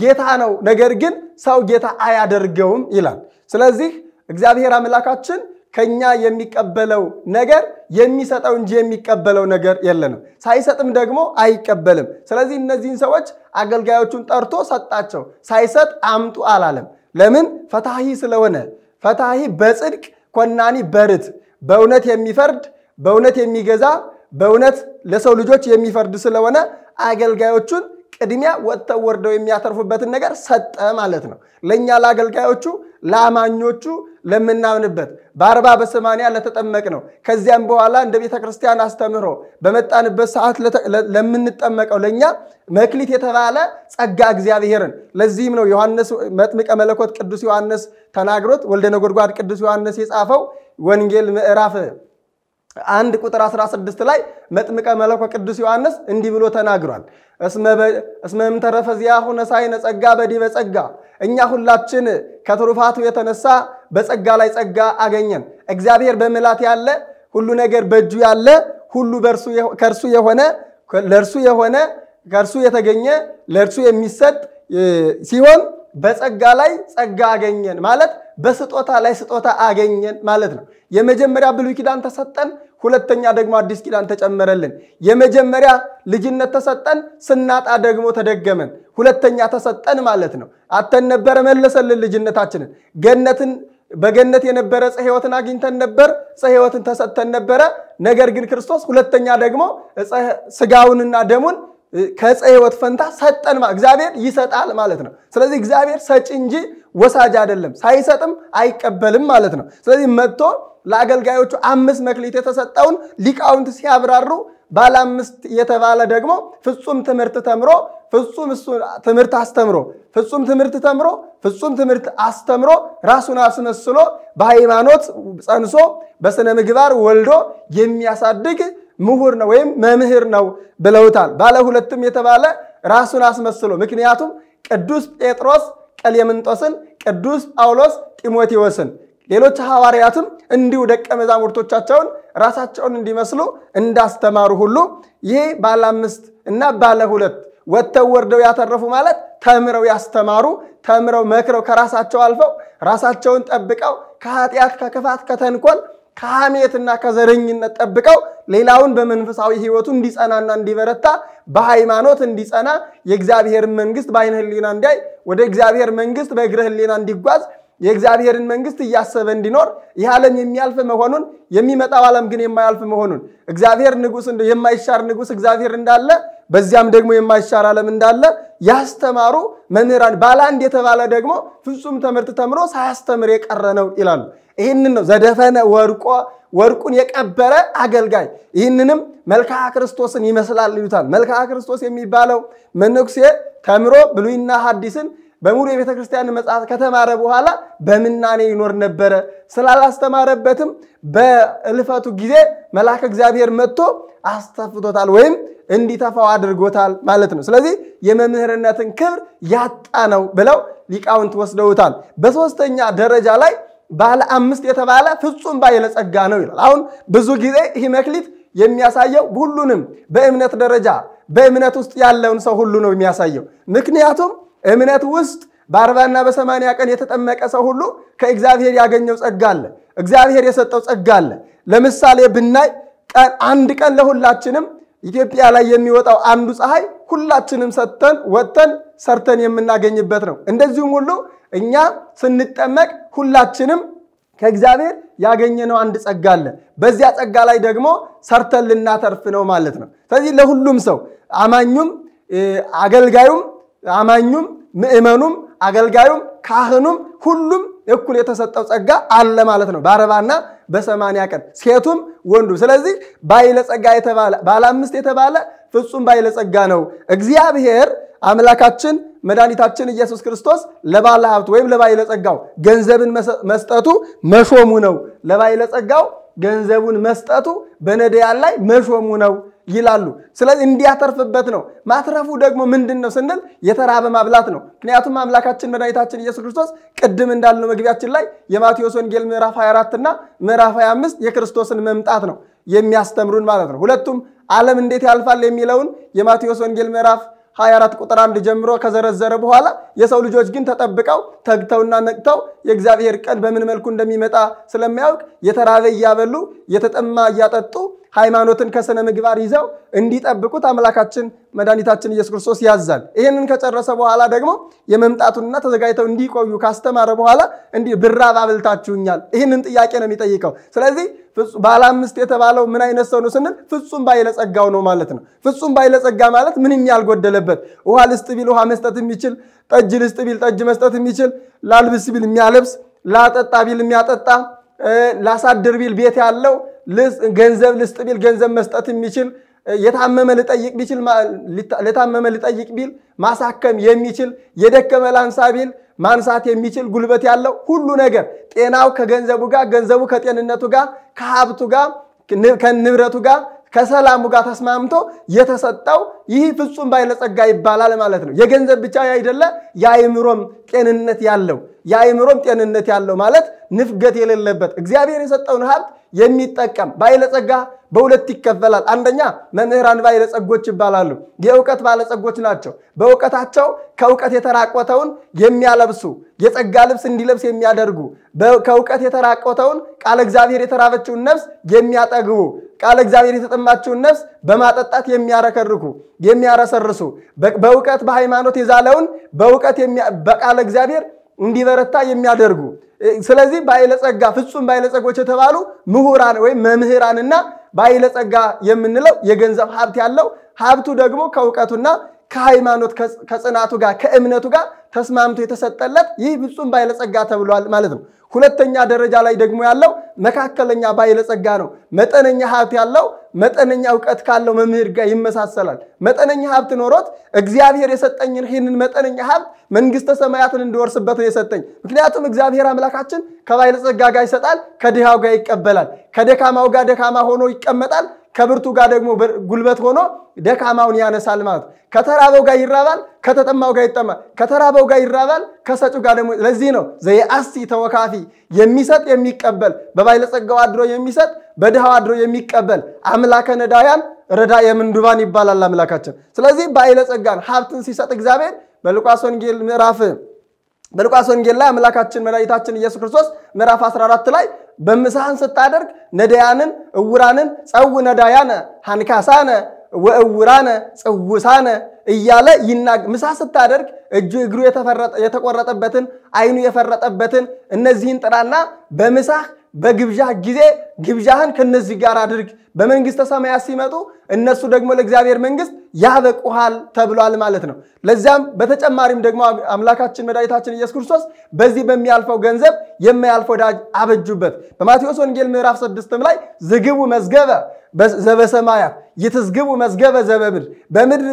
ጌታ ነው፣ ነገር ግን ሰው ጌታ አያደርገውም ይላል። ስለዚህ እግዚአብሔር አምላካችን ከኛ የሚቀበለው ነገር የሚሰጠው እንጂ የሚቀበለው ነገር የለንም። ሳይሰጥም ደግሞ አይቀበልም። ስለዚህ እነዚህን ሰዎች አገልጋዮቹን ጠርቶ ሰጣቸው። ሳይሰጥ አምጡ አላለም። ለምን? ፈታሂ ስለሆነ። ፈታሂ በጽድቅ ኮናኒ በርት፣ በእውነት የሚፈርድ በእውነት የሚገዛ በእውነት ለሰው ልጆች የሚፈርድ ስለሆነ አገልጋዮቹን ቅድሚያ ወጥተው ወርደው የሚያተርፉበትን ነገር ሰጠ ማለት ነው። ለእኛ ለአገልጋዮቹ፣ ለአማኞቹ፣ ለምናምንበት በአርባ በሰማንያ ለተጠመቅ ነው። ከዚያም በኋላ እንደ ቤተ ክርስቲያን አስተምህሮ በመጣንበት ሰዓት ለምንጠመቀው ለእኛ መክሊት የተባለ ጸጋ እግዚአብሔርን። ለዚህም ነው ዮሐንስ መጥምቀ መለኮት ቅዱስ ዮሐንስ ተናግሮት ወልደ ነጎድጓድ ቅዱስ ዮሐንስ የጻፈው ወንጌል ምዕራፍ አንድ ቁጥር 16 ላይ መጥምቀ መለኮ ቅዱስ ዮሐንስ እንዲህ ብሎ ተናግሯል። እስመ እምተረፈ ዚአሁ ነሣእነ ጸጋ በዲበ ጸጋ፣ እኛ ሁላችን ከትሩፋቱ የተነሳ በጸጋ ላይ ጸጋ አገኘን። እግዚአብሔር በምላት ያለ ሁሉ ነገር በእጁ ያለ ሁሉ ከእርሱ የሆነ ለእርሱ የሆነ ከእርሱ የተገኘ ለእርሱ የሚሰጥ ሲሆን በጸጋ ላይ ጸጋ አገኘን ማለት በስጦታ ላይ ስጦታ አገኘን ማለት ነው። የመጀመሪያ ብሉይ ኪዳን ተሰጠን፣ ሁለተኛ ደግሞ አዲስ ኪዳን ተጨመረልን። የመጀመሪያ ልጅነት ተሰጠን፣ ስናጣ ደግሞ ተደገመን። ሁለተኛ ተሰጠን ማለት ነው። አተን ነበረ፣ መለሰልን ልጅነታችንን። ገነትን በገነት የነበረ ዕፀ ሕይወትን አግኝተን ነበር፣ ዕፀ ሕይወትን ተሰጥተን ነበረ። ነገር ግን ክርስቶስ ሁለተኛ ደግሞ ስጋውንና ደሙን ከዕፀ ሕይወት ፈንታ ሰጠን። እግዚአብሔር ይሰጣል ማለት ነው። ስለዚህ እግዚአብሔር ሰጪ እንጂ ወሳጅ አይደለም፣ ሳይሰጥም አይቀበልም ማለት ነው። ስለዚህ መጥቶ ለአገልጋዮቹ አምስት መክሊት የተሰጠውን ሊቃውንት ሲያብራሩ ባለ አምስት የተባለ ደግሞ ፍጹም ትምህርት ተምሮ ፍጹም ትምህርት አስተምሮ ፍጹም ትምህርት ተምሮ ፍጹም ትምህርት አስተምሮ ራሱን አስመስሎ በሃይማኖት ጸንሶ በሥነ ምግባር ወልዶ የሚያሳድግ ምሁር ነው ወይም መምህር ነው ብለውታል። ባለ ሁለትም የተባለ ራሱን አስመስሎ ምክንያቱም ቅዱስ ጴጥሮስ ቀሌምንጦስን፣ ቅዱስ ጳውሎስ ጢሞቴዎስን ሌሎች ሐዋርያትም እንዲሁ ደቀ መዛሙርቶቻቸውን ራሳቸውን እንዲመስሉ እንዳስተማሩ ሁሉ ይህ ባለ አምስት እና ባለ ሁለት ወጥተው ወርደው ያተረፉ ማለት ተምረው ያስተማሩ ተምረው መክረው ከራሳቸው አልፈው ራሳቸውን ጠብቀው ከኃጢአት ከክፋት ከተንኮል ከሐሜትና ከዘረኝነት ጠብቀው ሌላውን በመንፈሳዊ ህይወቱ እንዲጸናና እንዲበረታ በሃይማኖት እንዲጸና የእግዚአብሔር መንግስት በአይነ ህሊና እንዲያይ ወደ እግዚአብሔር መንግስት በእግረ ህሊና እንዲጓዝ የእግዚአብሔርን መንግስት እያሰበ እንዲኖር ይህ ዓለም የሚያልፍ መሆኑን የሚመጣው ዓለም ግን የማያልፍ መሆኑን እግዚአብሔር ንጉስ የማይሻር ንጉስ እግዚአብሔር እንዳለ በዚያም ደግሞ የማይሻር ዓለም እንዳለ ያስተማሩ መምህራን ባላንድ የተባለ ደግሞ ፍጹም ትምህርት ተምሮ ሳያስተምር የቀረ ነው ይላሉ። ይህንን ነው ዘደፈነ ወርቆ ወርቁን የቀበረ አገልጋይ። ይህንንም መልክዓ ክርስቶስን ይመስላል ይሉታል። መልክዓ ክርስቶስ የሚባለው መነኩሴ ተምሮ ብሉይና ሐዲስን በሙሉ የቤተ ክርስቲያን መጽሐፍ ከተማረ በኋላ በምናኔ ይኖር ነበረ። ስላላስተማረበትም በእልፈቱ ጊዜ መልአከ እግዚአብሔር መጥቶ አስተፍቶታል ወይም እንዲተፋው አድርጎታል ማለት ነው። ስለዚህ የመምህርነትን ክብር ያጣ ነው ብለው ሊቃውንት ወስደውታል። በሶስተኛ ደረጃ ላይ ባለ አምስት የተባለ ፍጹም ባለጸጋ ነው ይላል። አሁን ብዙ ጊዜ ይህ መክሊት የሚያሳየው ሁሉንም በእምነት ደረጃ በእምነት ውስጥ ያለውን ሰው ሁሉ ነው የሚያሳየው። ምክንያቱም እምነት ውስጥ በአርባና በሰማንያ ቀን የተጠመቀ ሰው ሁሉ ከእግዚአብሔር ያገኘው ጸጋ አለ። እግዚአብሔር የሰጠው ጸጋ አለ። ለምሳሌ ብናይ ቀን አንድ ቀን ለሁላችንም ኢትዮጵያ ላይ የሚወጣው አንዱ ፀሐይ ሁላችንም ሰጥተን ወጥተን ሰርተን የምናገኝበት ነው። እንደዚሁም ሁሉ እኛ ስንጠመቅ ሁላችንም ከእግዚአብሔር ያገኘነው አንድ ጸጋ አለ። በዚያ ጸጋ ላይ ደግሞ ሰርተን ልናተርፍ ነው ማለት ነው። ስለዚህ ለሁሉም ሰው አማኙም አገልጋዩም አማኙም ምእመኑም አገልጋዩም ካህኑም ሁሉም እኩል የተሰጠው ጸጋ አለ ማለት ነው በአርባና በሰማንያ ቀን ሴቱም ወንዱ ስለዚህ ባይለጸጋ የተባለ ባለ አምስት የተባለ ፍጹም ባይለጸጋ ነው እግዚአብሔር አምላካችን መድኃኒታችን ኢየሱስ ክርስቶስ ለባለ ሀብት ወይም ለባይለጸጋው ገንዘብን መስጠቱ መሾሙ ነው። ለባይለጸጋው ገንዘቡን መስጠቱ በነዳያን ላይ መሾሙ ነው። ይላሉ። ስለዚህ እንዲያተርፍበት ነው። ማትረፉ ደግሞ ምንድን ነው ስንል የተራበ ማብላት ነው። ምክንያቱም አምላካችን መድኃኒታችን ኢየሱስ ክርስቶስ ቅድም እንዳልነው መግቢያችን ላይ የማቴዎስ ወንጌል ምዕራፍ 24 እና ምዕራፍ 25 የክርስቶስን መምጣት ነው የሚያስተምሩን ማለት ነው። ሁለቱም ዓለም እንዴት ያልፋል የሚለውን የማቴዎስ ወንጌል ምዕራፍ 24 ቁጥር አንድ ጀምሮ ከዘረዘረ በኋላ የሰው ልጆች ግን ተጠብቀው ተግተውና ነቅተው የእግዚአብሔር ቀን በምን መልኩ እንደሚመጣ ስለሚያውቅ የተራበ እያበሉ የተጠማ እያጠጡ ሃይማኖትን ከስነ ምግባር ይዘው እንዲጠብቁት አምላካችን መድኃኒታችን ኢየሱስ ክርስቶስ ያዛል። ይህንን ከጨረሰ በኋላ ደግሞ የመምጣቱንና ተዘጋጅተው እንዲቆዩ ካስተማረ በኋላ እንዲህ ብራብ አብልታችሁኛል፣ ይህንን ጥያቄ ነው የሚጠይቀው። ስለዚህ ባለ አምስት የተባለው ምን አይነት ሰው ነው ስንል ፍጹም ባይለጸጋው ነው ማለት ነው። ፍጹም ባይለጸጋ ማለት ምንም ያልጎደለበት ውሃ ልስጥ ቢል ውሃ መስጠት የሚችል ጠጅ ልስጥ ቢል ጠጅ መስጠት የሚችል ላልብስ ቢል የሚያለብስ ላጠጣ ቢል የሚያጠጣ ላሳድር ቢል ቤት ያለው ገንዘብ ልስጥ ቢል ገንዘብ መስጠት የሚችል የታመመ ልጠይቅ ቢችል ለታመመ ልጠይቅ ቢል ማሳከም የሚችል የደከመ ላንሳ ቢል ማንሳት የሚችል ጉልበት ያለው ሁሉ ነገር ጤናው ከገንዘቡ ጋር ገንዘቡ ከጤንነቱ ጋር ከሀብቱ ጋር ከንብረቱ ጋር ከሰላሙ ጋር ተስማምቶ የተሰጠው ይህ ፍጹም ባለጸጋ ይባላል ማለት ነው። የገንዘብ ብቻ አይደለ፣ የአእምሮም ጤንነት ያለው የአእምሮም ጤንነት ያለው ማለት ንፍገት የሌለበት እግዚአብሔር የሰጠውን ሀብት የሚጠቀም ባለጸጋ በሁለት ይከፈላል። አንደኛ መምህራን ባለጸጎች ይባላሉ። የእውቀት ባለጸጎች ናቸው። በእውቀታቸው ከእውቀት የተራቆተውን የሚያለብሱ የጸጋ ልብስ እንዲለብስ የሚያደርጉ ከእውቀት የተራቆተውን ቃለ እግዚአብሔር የተራበችውን ነፍስ የሚያጠግቡ ቃለ እግዚአብሔር የተጠማችውን ነፍስ በማጠጣት የሚያረከርኩ የሚያረሰርሱ በእውቀት በሃይማኖት የዛለውን በእውቀት በቃለ እግዚአብሔር እንዲበረታ የሚያደርጉ ስለዚህ ባይለጸጋ ፍጹም ባይለጸጎች የተባሉ ምሁራን ወይም መምህራንና ባይለጸጋ የምንለው የገንዘብ ሀብት ያለው ሀብቱ ደግሞ ከእውቀቱና ከሃይማኖት ከጽናቱ ጋር ከእምነቱ ጋር ተስማምቶ የተሰጠለት ይህ ፍጹም ባይለጸጋ ተብሏል ማለት ነው። ሁለተኛ ደረጃ ላይ ደግሞ ያለው መካከለኛ ባለጸጋ ነው። መጠነኛ ሀብት ያለው መጠነኛ እውቀት ካለው መምህር ጋር ይመሳሰላል። መጠነኛ ሀብት ኖሮት እግዚአብሔር የሰጠኝን ይህንን መጠነኛ ሀብት መንግስተ ሰማያትን እንድወርስበት ነው የሰጠኝ። ምክንያቱም እግዚአብሔር አምላካችን ከባለጸጋ ጋር ይሰጣል፣ ከድሃው ጋር ይቀበላል። ከደካማው ጋር ደካማ ሆኖ ይቀመጣል፣ ከብርቱ ጋር ደግሞ ጉልበት ሆኖ ደካማውን ያነሳል ማለት ነው። ከተራበው ጋር ይራባል፣ ከተጠማው ጋር ይጠማል፣ ከተራበው ጋር ይራባል፣ ከሰጩ ጋር ደግሞ። ለዚህ ነው ዘየአሲ ተወካፊ የሚሰጥ የሚቀበል፣ በባለጸጋው አድሮ የሚሰጥ በድሃው አድሮ የሚቀበል አምላከ ነዳያን ረዳ የምንዱባን ይባላል አምላካችን። ስለዚህ ባለጸጋን ሀብትን ሲሰጥ እግዚአብሔር በሉቃስ ወንጌል ምዕራፍ በሉቃስ ወንጌል ላይ አምላካችን መድኃኒታችን ኢየሱስ ክርስቶስ ምዕራፍ 14 ላይ በምሳህን ስታደርግ ነዳያንን እውራንን ጸው ነዳያነ ሃንካሳነ ወእውራነ ጽውሳነ እያለ ይናግ ምሳ ስታደርግ እጁ እግሩ የተቆረጠበትን አይኑ የፈረጠበትን እነዚህን ጥራና በምሳህ በግብዣ ጊዜ ግብዣህን ከነዚህ ጋር አድርግ። በመንግስተ ሰማያት ሲመጡ እነሱ ደግሞ ለእግዚአብሔር መንግስት ያበቁሃል ተብሏል ማለት ነው። ለዚያም በተጨማሪም ደግሞ አምላካችን መድኃኒታችን ኢየሱስ ክርስቶስ በዚህ በሚያልፈው ገንዘብ የማያልፍ ወዳጅ አበጁበት። በማቴዎስ ወንጌል ምዕራፍ ስድስትም ላይ ዝግቡ መዝገበ ዘበሰማያት ይትዝግቡ መዝገበ ዘበምድር በምድር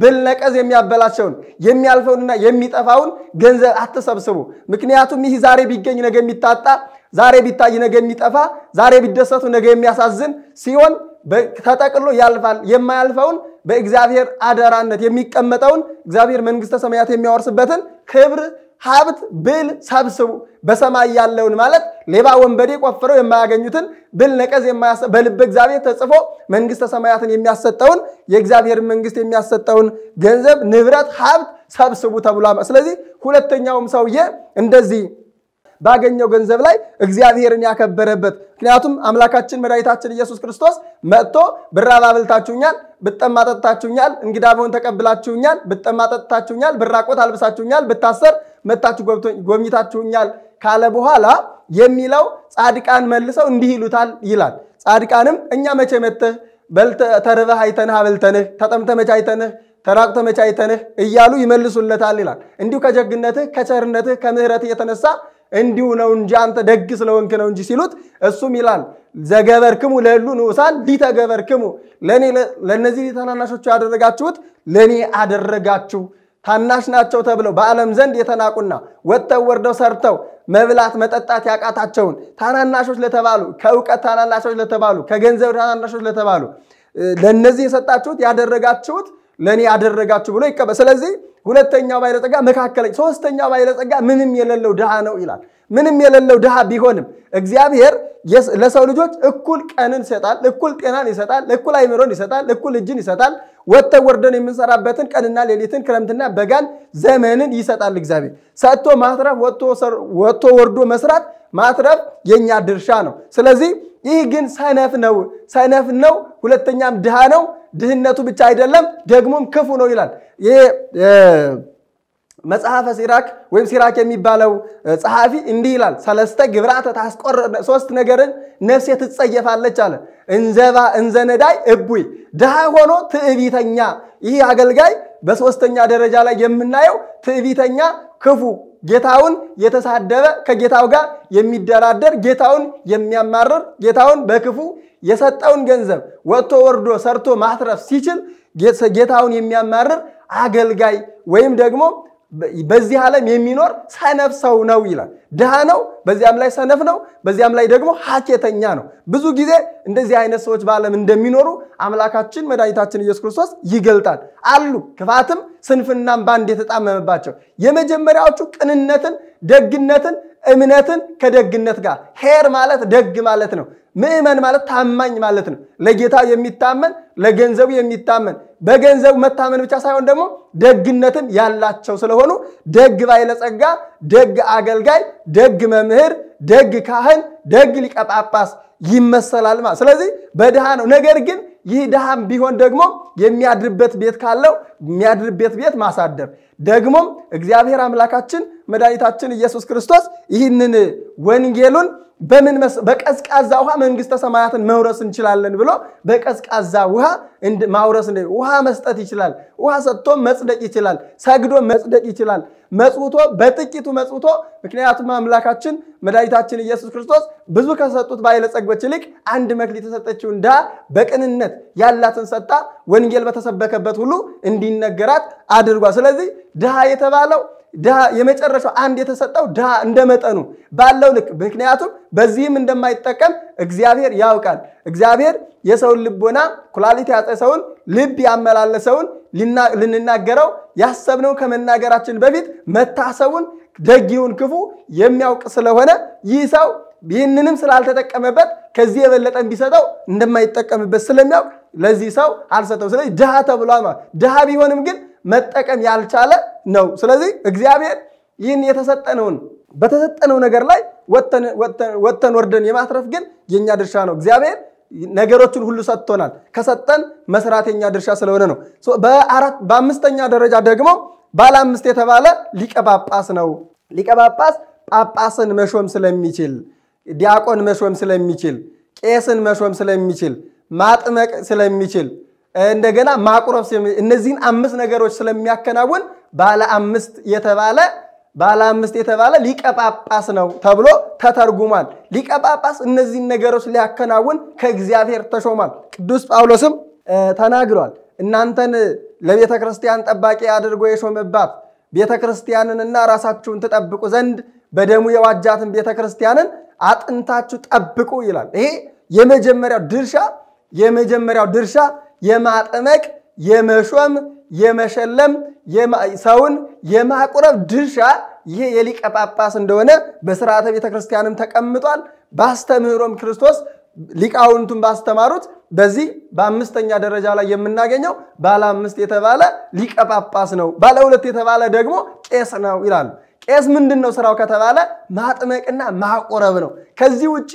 ብል ነቀዝ የሚያበላቸውን የሚያልፈውንና የሚጠፋውን ገንዘብ አትሰብስቡ። ምክንያቱም ይህ ዛሬ ቢገኝ ነገ የሚታጣ ዛሬ ቢታይ ነገ የሚጠፋ፣ ዛሬ ቢደሰቱ ነገ የሚያሳዝን ሲሆን ተጠቅሎ ያልፋል። የማያልፈውን በእግዚአብሔር አደራነት የሚቀመጠውን እግዚአብሔር መንግሥተ ሰማያት የሚያወርስበትን ክብር፣ ሀብት፣ ብል ሰብስቡ። በሰማይ ያለውን ማለት ሌባ ወንበዴ ቆፍረው የማያገኙትን ብል ነቀዝ በልብ እግዚአብሔር ተጽፎ መንግሥተ ሰማያትን የሚያሰጠውን የእግዚአብሔር መንግሥት የሚያሰጠውን ገንዘብ፣ ንብረት፣ ሀብት ሰብስቡ ተብሏል። ስለዚህ ሁለተኛውም ሰውዬ እንደዚህ ባገኘው ገንዘብ ላይ እግዚአብሔርን ያከበረበት። ምክንያቱም አምላካችን መድኃኒታችን ኢየሱስ ክርስቶስ መጥቶ ብራብ አብልታችሁኛል፣ ብጠማ ጠጥታችሁኛል፣ እንግዳ በሆን ተቀብላችሁኛል፣ ብጠማ ጠጥታችሁኛል፣ ብራቆት አልብሳችሁኛል፣ ብታሰር መታችሁ ጎብኝታችሁኛል ካለ በኋላ የሚለው ጻድቃን መልሰው እንዲህ ይሉታል ይላል። ጻድቃንም እኛ መቼ መጥተህ በልተ ተርበህ አይተንህ አበልተንህ ተጠምተ መቼ አይተንህ ተራቁተ መቼ አይተንህ እያሉ ይመልሱለታል ይላል። እንዲሁ ከጀግነትህ ከቸርነትህ ከምህረት እየተነሳ እንዲሁ ነው እንጂ አንተ ደግ ስለሆንክ ነው እንጂ ሲሉት እሱም ይላል ዘገበርክሙ ለሉ ንዑሳን ሊተገበርክሙ ለእኔ ለእነዚህ ታናናሾቹ ያደረጋችሁት ለእኔ አደረጋችሁ። ታናሽ ናቸው ተብለው በዓለም ዘንድ የተናቁና ወጥተው ወርደው ሰርተው መብላት መጠጣት ያቃታቸውን ታናናሾች ለተባሉ ከእውቀት ታናናሾች ለተባሉ ከገንዘብ ታናናሾች ለተባሉ ለእነዚህ የሰጣችሁት ያደረጋችሁት ለእኔ ያደረጋችሁ ብሎ ይቀበል። ስለዚህ ሁለተኛው ባለጸጋ መካከለኝ፣ ሶስተኛው ባለጸጋ ምንም የሌለው ድሃ ነው ይላል። ምንም የሌለው ድሃ ቢሆንም እግዚአብሔር ለሰው ልጆች እኩል ቀንን ይሰጣል፣ እኩል ጤናን ይሰጣል፣ እኩል አይምሮን ይሰጣል፣ እኩል እጅን ይሰጣል። ወጥተን ወርደን የምንሰራበትን ቀንና ሌሊትን ክረምትና በጋን ዘመንን ይሰጣል እግዚአብሔር። ሰጥቶ ማትረፍ፣ ወጥቶ ወርዶ መስራት ማትረፍ የእኛ ድርሻ ነው። ስለዚህ ይህ ግን ሰነፍ ነው፣ ሰነፍ ነው፣ ሁለተኛም ድሃ ነው። ድህነቱ ብቻ አይደለም፣ ደግሞም ክፉ ነው ይላል። ይሄ መጽሐፈ ሲራክ ወይም ሲራክ የሚባለው ጸሐፊ እንዲህ ይላል፣ ሰለስተ ግብራተ ታስቆር ሶስት ነገርን ነፍሴ ትጸየፋለች አለ። እንዘባ እንዘነዳይ እቡይ ድሃ ሆኖ ትዕቢተኛ። ይህ አገልጋይ በሶስተኛ ደረጃ ላይ የምናየው ትዕቢተኛ ክፉ ጌታውን የተሳደበ ከጌታው ጋር የሚደራደር ጌታውን የሚያማርር ጌታውን በክፉ የሰጠውን ገንዘብ ወጥቶ ወርዶ ሰርቶ ማትረፍ ሲችል ጌታውን የሚያማርር አገልጋይ ወይም ደግሞ በዚህ ዓለም የሚኖር ሰነፍ ሰው ነው ይላል። ድሃ ነው፣ በዚያም ላይ ሰነፍ ነው፣ በዚያም ላይ ደግሞ ሀኬተኛ ነው። ብዙ ጊዜ እንደዚህ አይነት ሰዎች በዓለም እንደሚኖሩ አምላካችን መድኃኒታችን ኢየሱስ ክርስቶስ ይገልጣል። አሉ ክፋትም ስንፍናም በአንድ የተጣመመባቸው። የመጀመሪያዎቹ ቅንነትን፣ ደግነትን፣ እምነትን ከደግነት ጋር ሄር ማለት ደግ ማለት ነው። ምእመን ማለት ታማኝ ማለት ነው። ለጌታ የሚታመን ለገንዘቡ የሚታመን በገንዘቡ መታመን ብቻ ሳይሆን ደግሞ ደግነትም ያላቸው ስለሆኑ ደግ ባይለጸጋ፣ ደግ አገልጋይ፣ ደግ መምህር፣ ደግ ካህን፣ ደግ ሊቀጳጳስ ይመሰላል ማለት። ስለዚህ በድሃ ነው። ነገር ግን ይህ ድሃም ቢሆን ደግሞ የሚያድርበት ቤት ካለው የሚያድርበት ቤት ማሳደር ደግሞም እግዚአብሔር አምላካችን መድኃኒታችን ኢየሱስ ክርስቶስ ይህንን ወንጌሉን በምን በቀዝቃዛ ውሃ መንግስተ ሰማያትን መውረስ እንችላለን ብሎ በቀዝቃዛ ውሃ ማውረስ ውሃ መስጠት ይችላል። ውሃ ሰጥቶ መጽደቅ ይችላል። ሰግዶ መጽደቅ ይችላል። መጽውቶ በጥቂቱ መጽውቶ። ምክንያቱም አምላካችን መድኃኒታችን ኢየሱስ ክርስቶስ ብዙ ከሰጡት ባለጸጎች ይልቅ አንድ መክሊት የተሰጠችው እንዳ በቅንነት ያላትን ሰጣ ወንጌል በተሰበከበት ሁሉ እንዲነገራት አድርጓል። ስለዚህ ድሃ የተባለው የመጨረሻው አንድ የተሰጠው ድሃ እንደ መጠኑ ባለው ልክ፣ ምክንያቱም በዚህም እንደማይጠቀም እግዚአብሔር ያውቃል። እግዚአብሔር የሰውን ልቦና ኩላሊት ሰውን ልብ ያመላለሰውን ልንናገረው ያሰብነው ከመናገራችን በፊት መታሰቡን ደጊውን ክፉ የሚያውቅ ስለሆነ ይህ ሰው ይህንንም ስላልተጠቀመበት ከዚህ የበለጠ ቢሰጠው እንደማይጠቀምበት ስለሚያውቅ ለዚህ ሰው አልሰጠው። ስለዚህ ድሃ ተብሏል ድሃ ቢሆንም ግን መጠቀም ያልቻለ ነው። ስለዚህ እግዚአብሔር ይህን የተሰጠነውን በተሰጠነው ነገር ላይ ወጥተን ወርደን የማትረፍ ግን የእኛ ድርሻ ነው። እግዚአብሔር ነገሮችን ሁሉ ሰጥቶናል። ከሰጠን መስራት የኛ ድርሻ ስለሆነ ነው። በአምስተኛ ደረጃ ደግሞ ባለ አምስት የተባለ ሊቀ ጳጳስ ነው። ሊቀ ጳጳስ ጳጳስን መሾም ስለሚችል፣ ዲያቆን መሾም ስለሚችል፣ ቄስን መሾም ስለሚችል፣ ማጥመቅ ስለሚችል፣ እንደገና ማቁረብ እነዚህን አምስት ነገሮች ስለሚያከናውን ባለ አምስት የተባለ ባለ አምስት የተባለ ሊቀ ጳጳስ ነው ተብሎ ተተርጉሟል። ሊቀ ጳጳስ እነዚህን ነገሮች ሊያከናውን ከእግዚአብሔር ተሾሟል። ቅዱስ ጳውሎስም ተናግሯል። እናንተን ለቤተ ክርስቲያን ጠባቂ አድርጎ የሾመባት ቤተ ክርስቲያንንና ራሳችሁን ትጠብቁ ዘንድ በደሙ የዋጃትን ቤተ ክርስቲያንን አጥንታችሁ ጠብቁ ይላል። ይሄ የመጀመሪያው ድርሻ የመጀመሪያው ድርሻ የማጥመቅ የመሾም የመሸለም ሰውን የማቁረብ ድርሻ ይህ የሊቀ ጳጳስ እንደሆነ በስርዓተ ቤተ ክርስቲያንም ተቀምጧል። በአስተምህሮም ክርስቶስ ሊቃውንቱን ባስተማሩት በዚህ በአምስተኛ ደረጃ ላይ የምናገኘው ባለ አምስት የተባለ ሊቀ ጳጳስ ነው፣ ባለ ሁለት የተባለ ደግሞ ቄስ ነው ይላሉ። ቄስ ምንድን ነው ስራው ከተባለ ማጥመቅና ማቆረብ ነው። ከዚህ ውጭ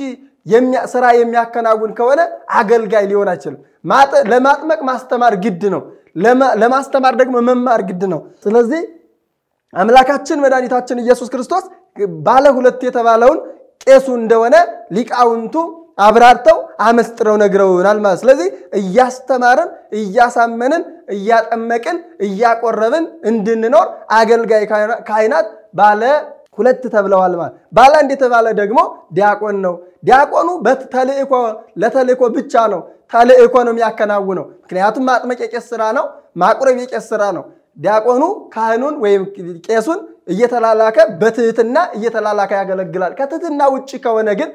ስራ የሚያከናውን ከሆነ አገልጋይ ሊሆን አይችልም። ለማጥመቅ ማስተማር ግድ ነው። ለማስተማር ደግሞ መማር ግድ ነው። ስለዚህ አምላካችን መድኃኒታችን ኢየሱስ ክርስቶስ ባለ ሁለት የተባለውን ቄሱ እንደሆነ ሊቃውንቱ አብራርተው አመስጥረው ነግረውናል ማለት። ስለዚህ እያስተማርን፣ እያሳመንን፣ እያጠመቅን፣ እያቆረብን እንድንኖር አገልጋይ ካህናት ባለ ሁለት ተብለዋል ማለት። ባለ አንድ የተባለ ደግሞ ዲያቆን ነው። ዲያቆኑ በተልእኮ ለተልእኮ ብቻ ነው። ተልእኮ ነው የሚያከናውነው። ምክንያቱም ማጥመቅ የቄስ ስራ ነው፣ ማቁረብ የቄስ ስራ ነው። ዲያቆኑ ካህኑን ወይም ቄሱን እየተላላከ በትህትና እየተላላከ ያገለግላል። ከትህትና ውጭ ከሆነ ግን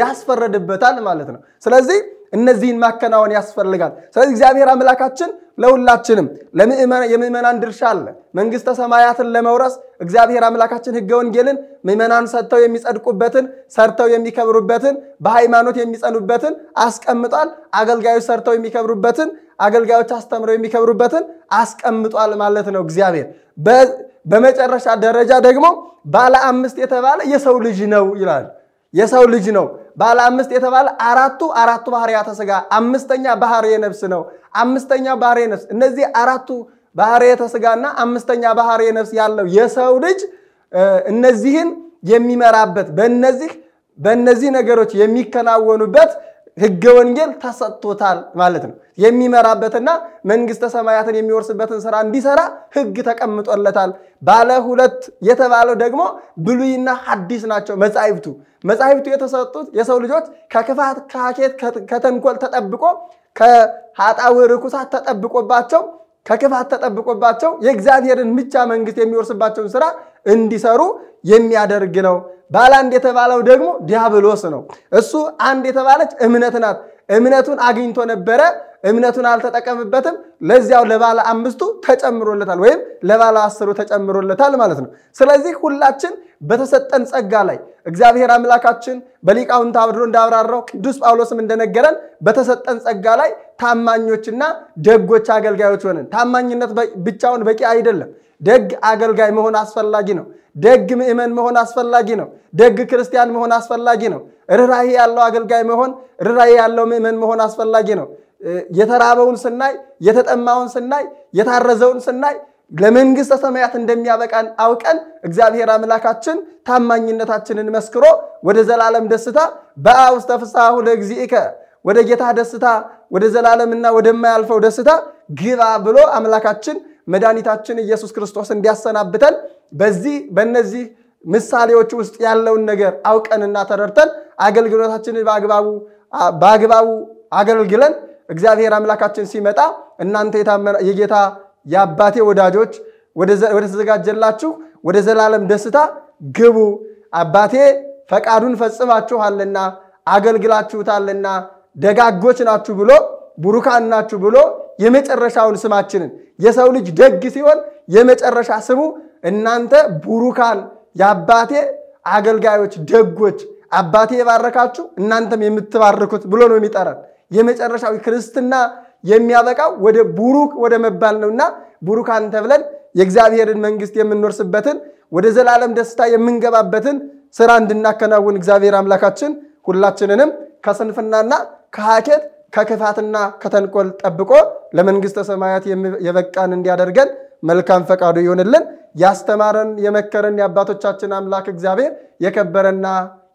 ያስፈረድበታል ማለት ነው። ስለዚህ እነዚህን ማከናወን ያስፈልጋል። ስለዚህ እግዚአብሔር አምላካችን ለሁላችንም የምዕመናን ድርሻ አለ። መንግስተ ሰማያትን ለመውረስ እግዚአብሔር አምላካችን ህገ ወንጌልን ምእመናን ሰጥተው የሚጸድቁበትን ሰርተው የሚከብሩበትን በሃይማኖት የሚጸኑበትን አስቀምጧል። አገልጋዮች ሰርተው የሚከብሩበትን አገልጋዮች አስተምረው የሚከብሩበትን አስቀምጧል ማለት ነው እግዚአብሔር። በመጨረሻ ደረጃ ደግሞ ባለ አምስት የተባለ የሰው ልጅ ነው ይላል። የሰው ልጅ ነው። ባለ አምስት የተባለ አራቱ አራቱ ባህርያተ ስጋ፣ አምስተኛ ባህርየ ነፍስ ነው። አምስተኛ ባህርየ ነፍስ እነዚህ አራቱ ባህርያተ ስጋና አምስተኛ ባህርየ ነፍስ ያለው የሰው ልጅ እነዚህን የሚመራበት በእነዚህ በእነዚህ ነገሮች የሚከናወኑበት ህገ ወንጌል ተሰጥቶታል ማለት ነው። የሚመራበትና መንግስተ ሰማያትን የሚወርስበትን ስራ እንዲሰራ ህግ ተቀምጦለታል። ባለ ሁለት የተባለው ደግሞ ብሉይና ሐዲስ ናቸው መጻሕፍቱ። መጻሕፍቱ የተሰጡት የሰው ልጆች ከክፋት፣ ከሀኬት፣ ከተንኮል ተጠብቆ ከኃጣውዕ ርኩሳት ተጠብቆባቸው ከክፋት ተጠብቆባቸው የእግዚአብሔርን ምቻ መንግስት የሚወርስባቸውን ስራ እንዲሰሩ የሚያደርግ ነው። ባለ አንድ የተባለው ደግሞ ዲያብሎስ ነው። እሱ አንድ የተባለች እምነት ናት። እምነቱን አግኝቶ ነበረ፣ እምነቱን አልተጠቀምበትም። ለዚያው ለባለ አምስቱ ተጨምሮለታል፣ ወይም ለባለ አስሩ ተጨምሮለታል ማለት ነው። ስለዚህ ሁላችን በተሰጠን ጸጋ ላይ እግዚአብሔር አምላካችን በሊቃውንት አብድሮ እንዳብራራው ቅዱስ ጳውሎስም እንደነገረን በተሰጠን ጸጋ ላይ ታማኞችና ደጎች አገልጋዮች ሆነን ታማኝነት ብቻውን በቂ አይደለም። ደግ አገልጋይ መሆን አስፈላጊ ነው። ደግ ምእመን መሆን አስፈላጊ ነው። ደግ ክርስቲያን መሆን አስፈላጊ ነው። ርኅራኄ ያለው አገልጋይ መሆን፣ ርኅራኄ ያለው ምእመን መሆን አስፈላጊ ነው። የተራበውን ስናይ፣ የተጠማውን ስናይ፣ የታረዘውን ስናይ ለመንግሥተ ሰማያት እንደሚያበቃን አውቀን እግዚአብሔር አምላካችን ታማኝነታችንን መስክሮ ወደ ዘላለም ደስታ በአብ ውስተ ለእግዚእከ ወደ ጌታ ደስታ ወደ ዘላለምና ወደማያልፈው ደስታ ግባ ብሎ አምላካችን መድኃኒታችን ኢየሱስ ክርስቶስ እንዲያሰናብተን በዚህ በእነዚህ ምሳሌዎች ውስጥ ያለውን ነገር አውቀንና ተረድተን አገልግሎታችንን በአግባቡ በአግባቡ አገልግለን እግዚአብሔር አምላካችን ሲመጣ እናንተ የጌታ የአባቴ ወዳጆች ወደ ተዘጋጀላችሁ ወደ ዘላለም ደስታ ግቡ፣ አባቴ ፈቃዱን ፈጽማችኋልና አገልግላችሁታልና ደጋጎች ናችሁ ብሎ ቡሩካን ናችሁ ብሎ የመጨረሻውን ስማችንን የሰው ልጅ ደግ ሲሆን የመጨረሻ ስሙ እናንተ ቡሩካን የአባቴ አገልጋዮች ደጎች፣ አባቴ የባረካችሁ እናንተም የምትባርኩት ብሎ ነው የሚጠራን። የመጨረሻዊ ክርስትና የሚያበቃው ወደ ቡሩክ ወደ መባል ነውና ቡሩካን ተብለን የእግዚአብሔርን መንግስት የምንወርስበትን ወደ ዘላለም ደስታ የምንገባበትን ስራ እንድናከናውን እግዚአብሔር አምላካችን ሁላችንንም ከስንፍናና ከሀኬት ከክፋትና ከተንቆል ጠብቆ ለመንግሥተ ሰማያት የበቃን እንዲያደርገን መልካም ፈቃዱ ይሆንልን ያስተማረን የመከረን የአባቶቻችን አምላክ እግዚአብሔር የከበረና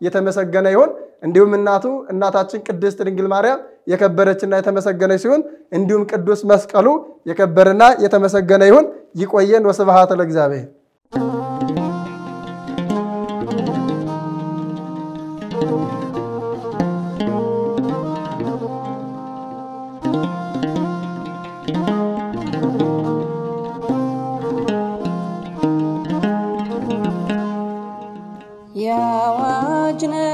የተመሰገነ ይሁን። እንዲሁም እናቱ እናታችን ቅድስት ድንግል ማርያም የከበረችና የተመሰገነ ሲሆን እንዲሁም ቅዱስ መስቀሉ የከበረና የተመሰገነ ይሁን። ይቆየን። ወስብሐት ለእግዚአብሔር። You know.